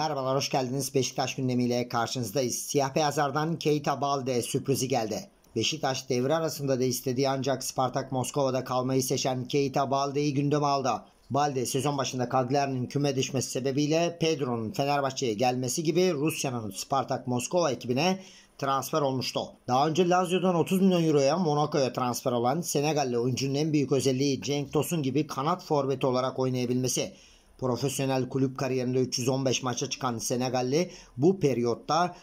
Merhabalar, hoş geldiniz. Beşiktaş gündemiyle karşınızdayız. Siyah Beyazlar'dan Keita Balde sürprizi geldi. Beşiktaş devre arasında da istediği ancak Spartak Moskova'da kalmayı seçen Keita Balde'yi gündeme aldı. Balde sezon başında Cagliari'nin küme düşmesi sebebiyle Pedro'nun Fenerbahçe'ye gelmesi gibi Rusya'nın Spartak Moskova ekibine transfer olmuştu. Daha önce Lazio'dan 30 milyon euroya Monaco'ya transfer olan Senegalli oyuncunun en büyük özelliği Cenk Tosun gibi kanat forveti olarak oynayabilmesi. Profesyonel kulüp kariyerinde 315 maça çıkan Senegalli bu periyotta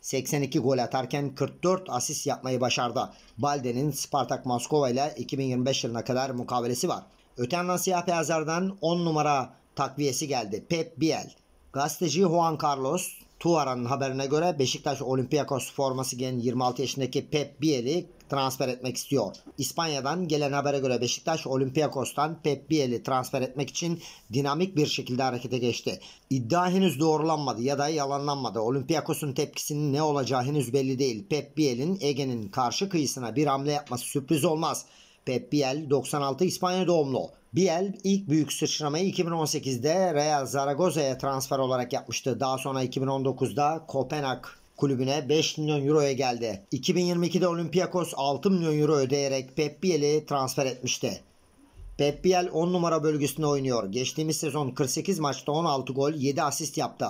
82 gol atarken 44 asist yapmayı başardı. Balde'nin Spartak Moskova ile 2025 yılına kadar mukavelesi var. Öte yandan siyah beyazlardan 10 numara takviyesi geldi. Pep Biel. Gazeteci Juan Carlos Tuara'nın haberine göre Beşiktaş Olympiakos forması giyen 26 yaşındaki Pep Biel'i transfer etmek istiyor. İspanya'dan gelen habere göre Beşiktaş Olympiakos'tan Pep Biel'i transfer etmek için dinamik bir şekilde harekete geçti. İddia henüz doğrulanmadı ya da yalanlanmadı. Olympiakos'un tepkisinin ne olacağı henüz belli değil. Pep Biel'in Ege'nin karşı kıyısına bir hamle yapması sürpriz olmaz. Pep Biel 96 İspanya doğumlu. Biel ilk büyük sıçramayı 2018'de Real Zaragoza'ya transfer olarak yapmıştı. Daha sonra 2019'da Kopenhag kulübüne 5 milyon euroya geldi. 2022'de Olympiakos 6 milyon euro ödeyerek Pep Biel'i transfer etmişti. Pep Biel 10 numara bölgesinde oynuyor. Geçtiğimiz sezon 48 maçta 16 gol, 7 asist yaptı.